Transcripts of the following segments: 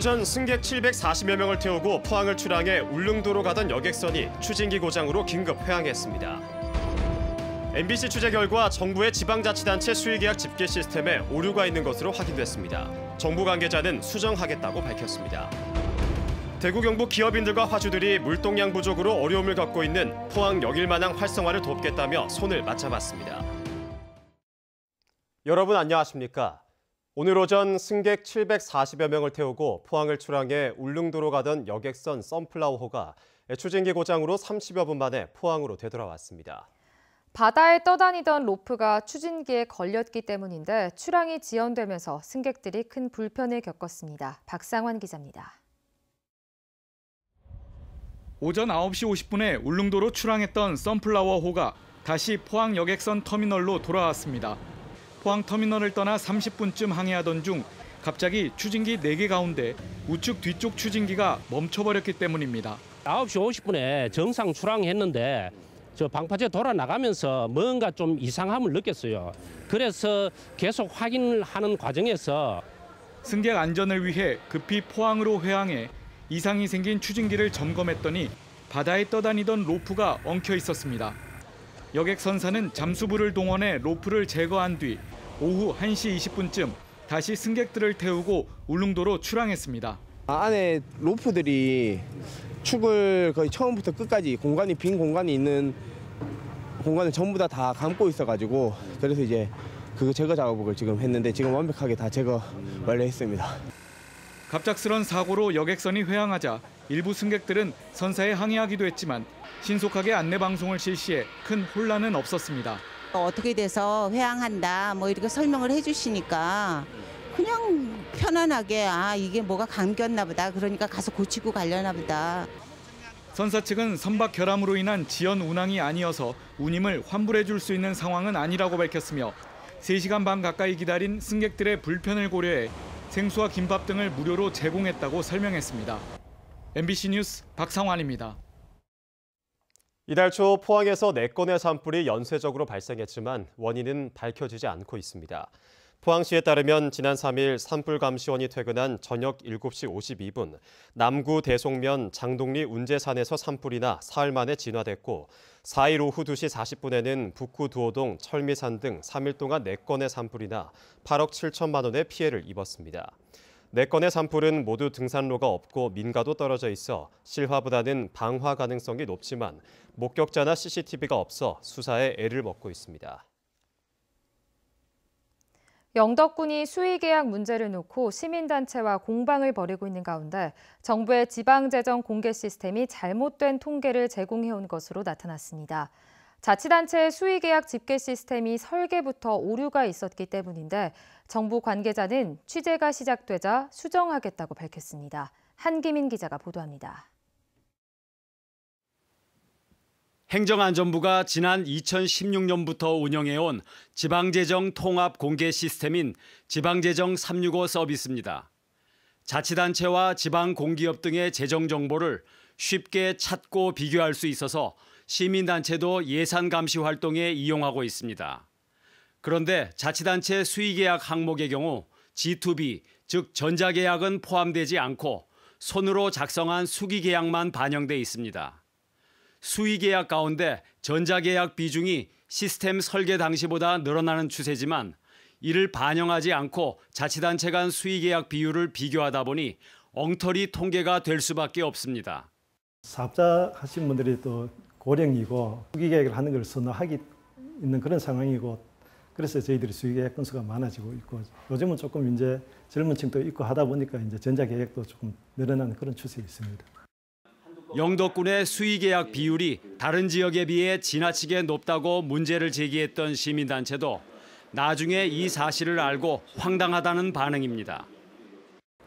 오전 승객 740여 명을 태우고 포항을 출항해 울릉도로 가던 여객선이 추진기 고장으로 긴급 회항했습니다. MBC 취재 결과 정부의 지방자치단체 수의계약 집계 시스템에 오류가 있는 것으로 확인됐습니다. 정부 관계자는 수정하겠다고 밝혔습니다. 대구 경북 기업인들과 화주들이 물동량 부족으로 어려움을 겪고 있는 포항 여길만항 활성화를 돕겠다며 손을 맞잡았습니다. 여러분 안녕하십니까? 오늘 오전 승객 740여 명을 태우고 포항을 출항해 울릉도로 가던 여객선 썬플라워호가 추진기 고장으로 30여 분 만에 포항으로 되돌아왔습니다. 바다에 떠다니던 로프가 추진기에 걸렸기 때문인데 출항이 지연되면서 승객들이 큰 불편을 겪었습니다. 박상환 기자입니다. 오전 9시 50분에 울릉도로 출항했던 썬플라워호가 다시 포항 여객선 터미널로 돌아왔습니다. 포항터미널을 떠나 30분쯤 항해하던 중 갑자기 추진기 4개 가운데 우측 뒤쪽 추진기가 멈춰버렸기 때문입니다. 9시 50분에 정상 출항했는데 저 방파제 돌아 나가면서 뭔가 좀 이상함을 느꼈어요. 그래서 계속 확인을 하는 과정에서 승객 안전을 위해 급히 포항으로 회항해 이상이 생긴 추진기를 점검했더니 바다에 떠다니던 로프가 엉켜 있었습니다. 여객선사는 잠수부를 동원해 로프를 제거한 뒤 오후 1시 20분쯤 다시 승객들을 태우고 울릉도로 출항했습니다. 아, 안에 로프들이 축을 거의 처음부터 끝까지 공간이 빈 공간이 있는 공간을 전부 다, 다 감고 있어가지고 그래서 이제 그 제거 작업을 지금 했는데 지금 완벽하게 다 제거 완료했습니다. 갑작스런 사고로 여객선이 회항하자 일부 승객들은 선사에 항의하기도 했지만 신속하게 안내 방송을 실시해 큰 혼란은 없었습니다. 어떻게 돼서 회항한다 뭐 이렇게 설명을 해주시니까 그냥 편안하게 아 이게 뭐가 감겼나 보다 그러니까 가서 고치고 갈려나 보다. 선사 측은 선박 결함으로 인한 지연 운항이 아니어서 운임을 환불해 줄 수 있는 상황은 아니라고 밝혔으며 3시간 반 가까이 기다린 승객들의 불편을 고려해 생수와 김밥 등을 무료로 제공했다고 설명했습니다. MBC 뉴스 박상환입니다. 이달 초 포항에서 4건의 산불이 연쇄적으로 발생했지만 원인은 밝혀지지 않고 있습니다. 포항시에 따르면 지난 3일 산불감시원이 퇴근한 저녁 7시 52분 남구 대송면 장동리 운제산에서 산불이나 사흘 만에 진화됐고 4일 오후 2시 40분에는 북구 두호동 철미산 등 3일 동안 4건의 산불이나 8억 7천만 원의 피해를 입었습니다. 네 건의 산불은 모두 등산로가 없고 민가도 떨어져 있어 실화보다는 방화 가능성이 높지만 목격자나 CCTV가 없어 수사에 애를 먹고 있습니다. 영덕군이 수의계약 문제를 놓고 시민단체와 공방을 벌이고 있는 가운데 정부의 지방재정 공개 시스템이 잘못된 통계를 제공해온 것으로 나타났습니다. 자치단체 의 수의계약 집계 시스템이 설계부터 오류가 있었기 때문인데 정부 관계자는 취재가 시작되자 수정하겠다고 밝혔습니다. 한기민 기자가 보도합니다. 행정안전부가 지난 2016년부터 운영해온 지방재정 통합 공개 시스템인 지방재정 365 서비스입니다. 자치단체와 지방공기업 등의 재정 정보를 쉽게 찾고 비교할 수 있어서 시민단체도 예산 감시 활동에 이용하고 있습니다. 그런데 자치단체 수의계약 항목의 경우 G2B, 즉 전자계약은 포함되지 않고 손으로 작성한 수기계약만 반영돼 있습니다. 수의계약 가운데 전자계약 비중이 시스템 설계 당시보다 늘어나는 추세지만 이를 반영하지 않고 자치단체 간 수의계약 비율을 비교하다 보니 엉터리 통계가 될 수밖에 없습니다. 사업자 하신 분들이 또 고령이고 투기계획을 하는 걸 선호하기 있는 그런 상황이고 그래서 저희들이 수기계획 건수가 많아지고 있고 요즘은 조금 이제 젊은 층도 있고 하다 보니까 이제 전자계획도 조금 늘어나는 그런 추세가 있습니다. 영덕군의 수의계약 비율이 다른 지역에 비해 지나치게 높다고 문제를 제기했던 시민단체도 나중에 이 사실을 알고 황당하다는 반응입니다.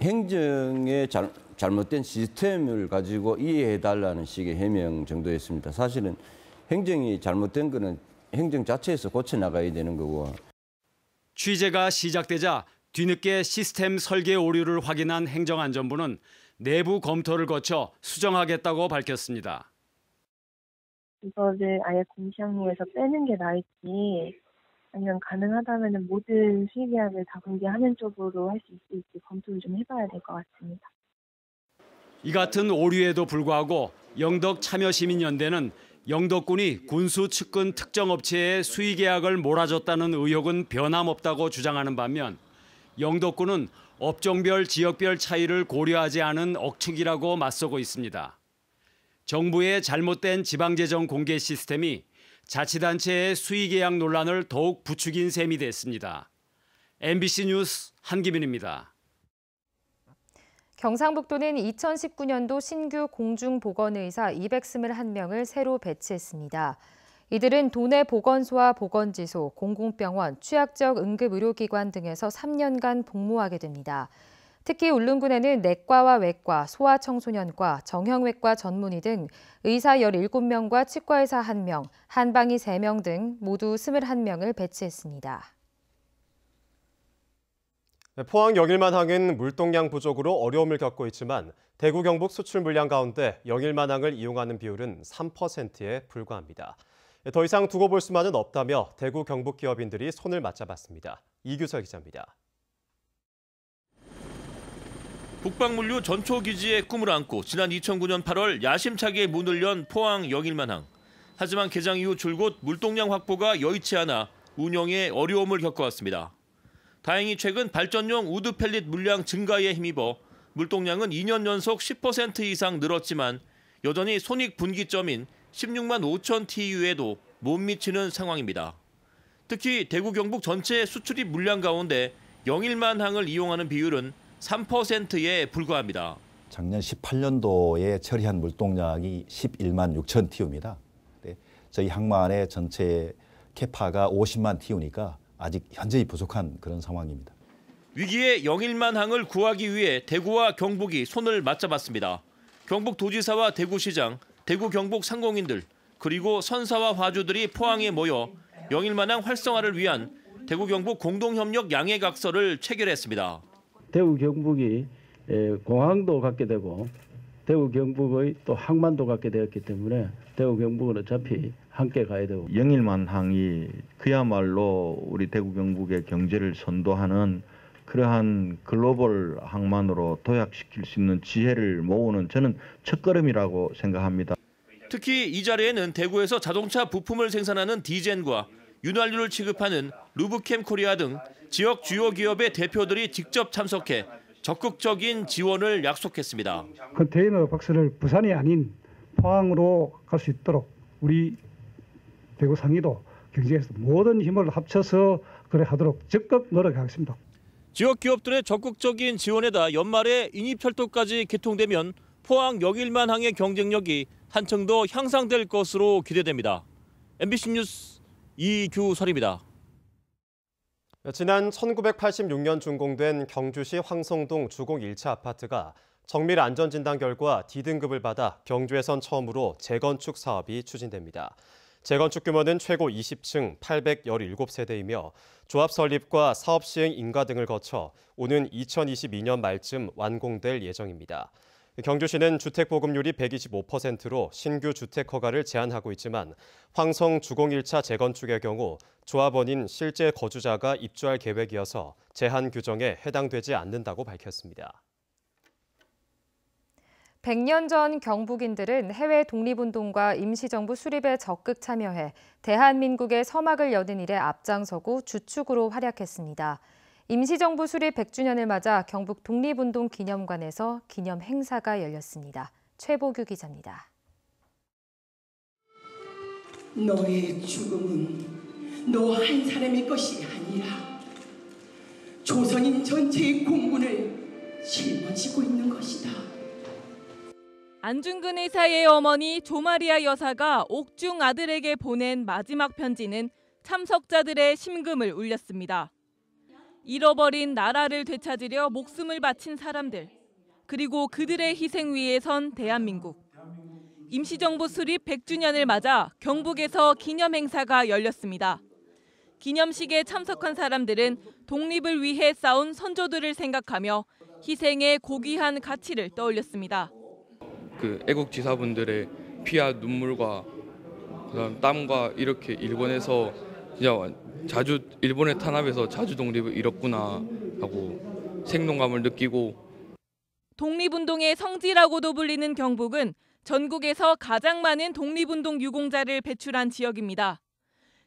행정의 잘, 잘못된 시스템을 가지고 이해해달라는 식의 해명 정도였습니다. 사실은 행정이 잘못된 것은 행정 자체에서 고쳐나가야 되는 거고. 취재가 시작되자 뒤늦게 시스템 설계 오류를 확인한 행정안전부는 내부 검토를 거쳐 수정하겠다고 밝혔습니다. 이거를 아예 공시항로에서 빼는 게 나을지 아니면 가능하다면 모든 수익계약을 다 공개하는 쪽으로 할 수 있을지 검토를 좀 해봐야 될 것 같습니다. 이 같은 오류에도 불구하고 영덕참여시민연대는 영덕군이 군수 측근 특정 업체의 수의 계약을 몰아줬다는 의혹은 변함없다고 주장하는 반면 영덕군은 업종별 지역별 차이를 고려하지 않은 억측이라고 맞서고 있습니다. 정부의 잘못된 지방재정 공개 시스템이 자치단체의 수의계약 논란을 더욱 부추긴 셈이 됐습니다. MBC 뉴스 한기민입니다. 경상북도는 2019년도 신규 공중보건의사 221명을 새로 배치했습니다. 이들은 도내 보건소와 보건지소, 공공병원, 취약적 응급의료기관 등에서 3년간 복무하게 됩니다. 특히 울릉군에는 내과와 외과, 소아청소년과, 정형외과 전문의 등 의사 17명과 치과의사 1명, 한방의 3명 등 모두 21명을 배치했습니다. 네, 포항 영일만항은 물동량 부족으로 어려움을 겪고 있지만 대구 경북 수출 물량 가운데 영일만항을 이용하는 비율은 3%에 불과합니다. 네, 더 이상 두고 볼 수만은 없다며 대구 경북 기업인들이 손을 맞잡았습니다. 이규설 기자입니다. 북방물류 전초기지의 꿈을 안고 지난 2009년 8월 야심차게 문을 연 포항 영일만항. 하지만 개장 이후 줄곧 물동량 확보가 여의치 않아 운영에 어려움을 겪어왔습니다. 다행히 최근 발전용 우드 펠릿 물량 증가에 힘입어 물동량은 2년 연속 10% 이상 늘었지만 여전히 손익 분기점인 16만 5천 TU에도 못 미치는 상황입니다. 특히 대구 경북 전체 수출입 물량 가운데 영일만 항을 이용하는 비율은 3%에 불과합니다. 작년 18년도에 처리한 물동량이 11만 6천 TU입니다. 저희 항만의 전체 캐파가 50만 TU니까 아직 현재의 부족한 그런 상황입니다. 위기의 영일만 항을 구하기 위해 대구와 경북이 손을 맞잡았습니다. 경북 도지사와 대구시장, 대구 경북 상공인들 그리고 선사와 화주들이 포항에 모여 영일만 항 활성화를 위한 대구 경북 공동협력 양해각서를 체결했습니다. 대구 경북이 공항도 갖게 되고 대구 경북의 또 항만도 갖게 되었기 때문에 대구 경북은 어차피 함께 가야 되고 영일만항이 그야말로 우리 대구 경북의 경제를 선도하는 그러한 글로벌 항만으로 도약시킬 수 있는 지혜를 모으는 저는 첫걸음이라고 생각합니다. 특히 이 자리에는 대구에서 자동차 부품을 생산하는 디젠과 윤활유를 취급하는 루브캠 코리아 등 지역 주요 기업의 대표들이 직접 참석해 적극적인 지원을 약속했습니다. 컨테이너 박스를 부산이 아닌 포항으로 갈 수 있도록 우리 대구 상의도 경제에서 모든 힘을 합쳐서 그래 하도록 적극 노력하겠습니다. 지역 기업들의 적극적인 지원에다 연말에 인입철도까지 개통되면 포항 여길만항의 경쟁력이 한층 더 향상될 것으로 기대됩니다. MBC 뉴스 이규설입니다. 지난 1986년 준공된 경주시 황성동 주공 1차 아파트가 정밀 안전진단 결과 D등급을 받아 경주에선 처음으로 재건축 사업이 추진됩니다. 재건축 규모는 최고 20층 817세대이며 조합 설립과 사업 시행 인가 등을 거쳐 오는 2022년 말쯤 완공될 예정입니다. 경주시는 주택보급률이 125%로 신규 주택 허가를 제한하고 있지만 황성 주공 1차 재건축의 경우 조합원인 실제 거주자가 입주할 계획이어서 제한 규정에 해당되지 않는다고 밝혔습니다. 100년 전 경북인들은 해외 독립운동과 임시정부 수립에 적극 참여해 대한민국의 서막을 여는 일에 앞장서고 주축으로 활약했습니다. 임시정부 수립 100주년을 맞아 경북 독립운동 기념관에서 기념 행사가 열렸습니다. 최보규 기자입니다. 너의 죽음은 너 한 사람의 것이 아니라 조선인 전체의 공군을 짊어지고 있는 것이다. 안중근 의사의 어머니 조마리아 여사가 옥중 아들에게 보낸 마지막 편지는 참석자들의 심금을 울렸습니다. 잃어버린 나라를 되찾으려 목숨을 바친 사람들, 그리고 그들의 희생 위에 선 대한민국. 임시정부 수립 100주년을 맞아 경북에서 기념 행사가 열렸습니다. 기념식에 참석한 사람들은 독립을 위해 싸운 선조들을 생각하며 희생의 고귀한 가치를 떠올렸습니다. 그 애국지사분들의 피와 눈물과 그다음 땀과 이렇게 일본에서 진짜 자주 일본의 탄압에서 자주 독립을 잃었구나 하고 생동감을 느끼고 독립운동의 성지라고도 불리는 경북은 전국에서 가장 많은 독립운동 유공자를 배출한 지역입니다.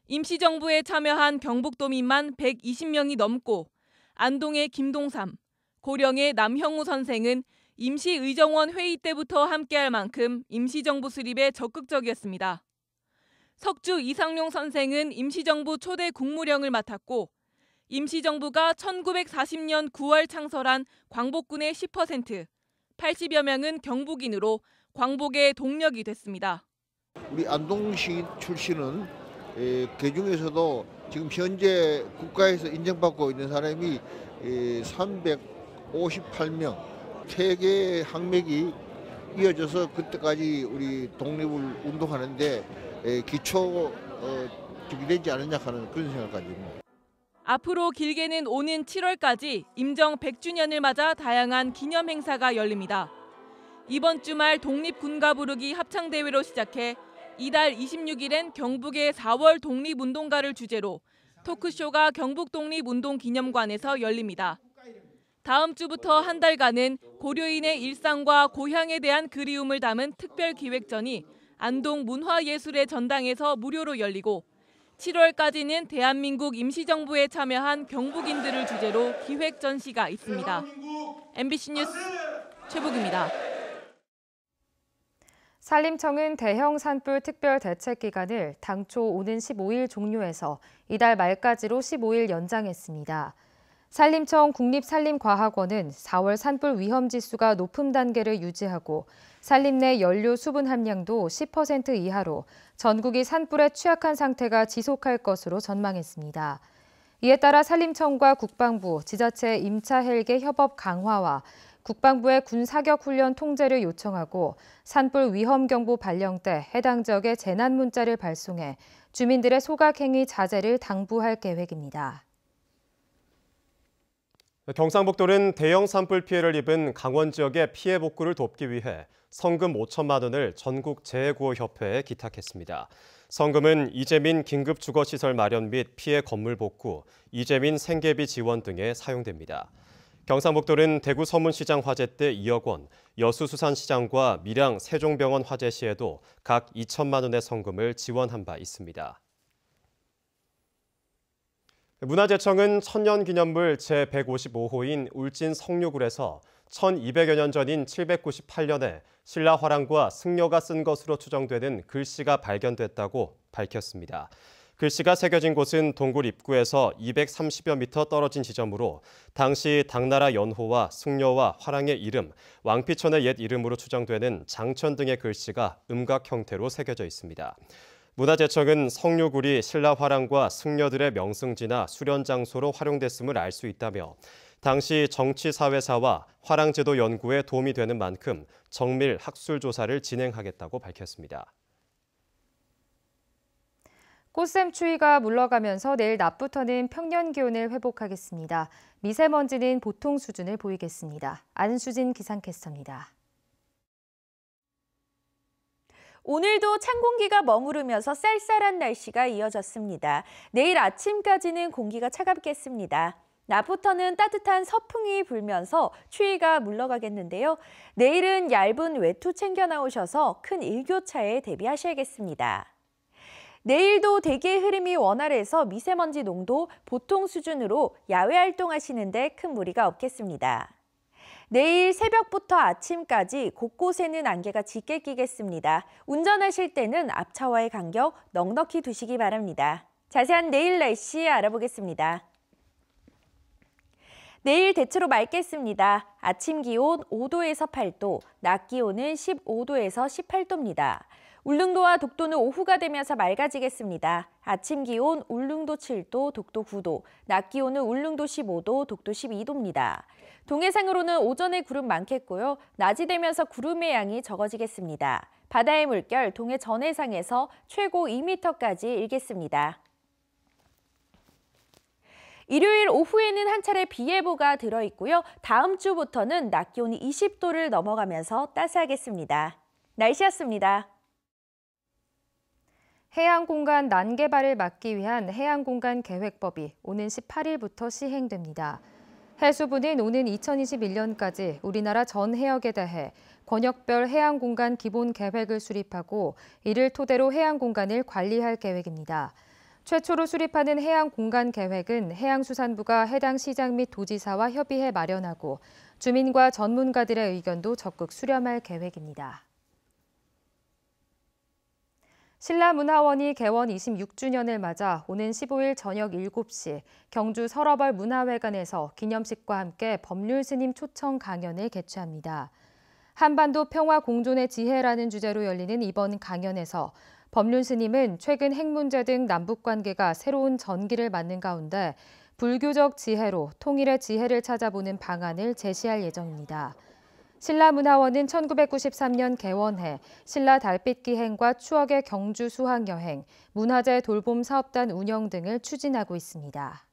임시정부에 참여한 경북도민만 120명이 넘고 안동의 김동삼, 고령의 남형우 선생은 임시의정원 회의 때부터 함께할 만큼 임시정부 수립에 적극적이었습니다. 석주 이상용 선생은 임시정부 초대 국무령을 맡았고 임시정부가 1940년 9월 창설한 광복군의 10%, 80여 명은 경북인으로 광복의 동력이 됐습니다. 우리 안동시 출신은 그 중에서도 지금 현재 국가에서 인정받고 있는 사람이 358명 세계 항맥이 이어져서 그때까지 우리 독립을 운동하는데 기초 적이 어, 되지 않느냐 하는 그런 생각까지입 앞으로 길게는 오는 7월까지 임정 100주년을 맞아 다양한 기념 행사가 열립니다. 이번 주말 독립군가 부르기 합창대회로 시작해 이달 26일엔 경북의 4월 독립운동가를 주제로 토크쇼가 경북 독립운동 기념관에서 열립니다. 다음 주부터 한 달간은 고려인의 일상과 고향에 대한 그리움을 담은 특별 기획전이 안동 문화예술의 전당에서 무료로 열리고 7월까지는 대한민국 임시정부에 참여한 경북인들을 주제로 기획 전시가 있습니다. MBC 뉴스 최복입니다. 산림청은 대형 산불 특별 대책 기간을 당초 오는 15일 종료해서 이달 말까지로 15일 연장했습니다. 산림청 국립산림과학원은 4월 산불 위험 지수가 높은 단계를 유지하고 산림 내 연료 수분 함량도 10% 이하로 전국이 산불에 취약한 상태가 지속할 것으로 전망했습니다. 이에 따라 산림청과 국방부, 지자체 임차 헬계 협업 강화와 국방부의 군사격 훈련 통제를 요청하고 산불 위험 경보 발령 때 해당 지역에 재난 문자를 발송해 주민들의 소각 행위 자제를 당부할 계획입니다. 경상북도는 대형 산불 피해를 입은 강원 지역의 피해 복구를 돕기 위해 성금 5천만 원을 전국 재해구호협회에 기탁했습니다. 성금은 이재민 긴급주거시설 마련 및 피해 건물 복구, 이재민 생계비 지원 등에 사용됩니다. 경상북도는 대구 서문시장 화재 때 2억 원, 여수수산시장과 밀양 세종병원 화재 시에도 각 2천만 원의 성금을 지원한 바 있습니다. 문화재청은 천년기념물 제155호인 울진 성류굴에서 1200여 년 전인 798년에 신라 화랑과 승려가 쓴 것으로 추정되는 글씨가 발견됐다고 밝혔습니다. 글씨가 새겨진 곳은 동굴 입구에서 230여 미터 떨어진 지점으로 당시 당나라 연호와 승려와 화랑의 이름, 왕피천의 옛 이름으로 추정되는 장천 등의 글씨가 음각 형태로 새겨져 있습니다. 문화재청은 성류굴이 신라 화랑과 승려들의 명승지나 수련 장소로 활용됐음을 알 수 있다며 당시 정치사회사와 화랑제도 연구에 도움이 되는 만큼 정밀 학술 조사를 진행하겠다고 밝혔습니다. 꽃샘 추위가 물러가면서 내일 낮부터는 평년 기온을 회복하겠습니다. 미세먼지는 보통 수준을 보이겠습니다. 안수진 기상캐스터입니다. 오늘도 찬 공기가 머무르면서 쌀쌀한 날씨가 이어졌습니다. 내일 아침까지는 공기가 차갑겠습니다. 낮부터는 따뜻한 서풍이 불면서 추위가 물러가겠는데요. 내일은 얇은 외투 챙겨 나오셔서 큰 일교차에 대비하셔야겠습니다. 내일도 대기의 흐름이 원활해서 미세먼지 농도 보통 수준으로 야외 활동하시는데 큰 무리가 없겠습니다. 내일 새벽부터 아침까지 곳곳에는 안개가 짙게 끼겠습니다. 운전하실 때는 앞차와의 간격 넉넉히 두시기 바랍니다. 자세한 내일 날씨 알아보겠습니다. 내일 대체로 맑겠습니다. 아침 기온 5도에서 8도, 낮 기온은 15도에서 18도입니다. 울릉도와 독도는 오후가 되면서 맑아지겠습니다. 아침 기온 울릉도 7도, 독도 9도, 낮 기온은 울릉도 15도, 독도 12도입니다. 동해상으로는 오전에 구름 많겠고요. 낮이 되면서 구름의 양이 적어지겠습니다. 바다의 물결 동해 전해상에서 최고 2m까지 일겠습니다. 일요일 오후에는 한 차례 비 예보가 들어 있고요. 다음 주부터는 낮 기온이 20도를 넘어가면서 따스하겠습니다. 날씨였습니다. 해양공간 난개발을 막기 위한 해양공간 계획법이 오는 18일부터 시행됩니다. 해수부는 오는 2021년까지 우리나라 전 해역에 대해 권역별 해양공간 기본 계획을 수립하고 이를 토대로 해양공간을 관리할 계획입니다. 최초로 수립하는 해양공간 계획은 해양수산부가 해당 시장 및 도지사와 협의해 마련하고 주민과 전문가들의 의견도 적극 수렴할 계획입니다. 신라문화원이 개원 26주년을 맞아 오는 15일 저녁 7시 경주 서러벌 문화회관에서 기념식과 함께 법률 스님 초청 강연을 개최합니다. 한반도 평화 공존의 지혜라는 주제로 열리는 이번 강연에서 법륜 스님은 최근 핵 문제 등 남북 관계가 새로운 전기를 맞는 가운데 불교적 지혜로 통일의 지혜를 찾아보는 방안을 제시할 예정입니다. 신라문화원은 1993년 개원해 신라 달빛 기행과 추억의 경주 수학 여행, 문화재 돌봄 사업단 운영 등을 추진하고 있습니다.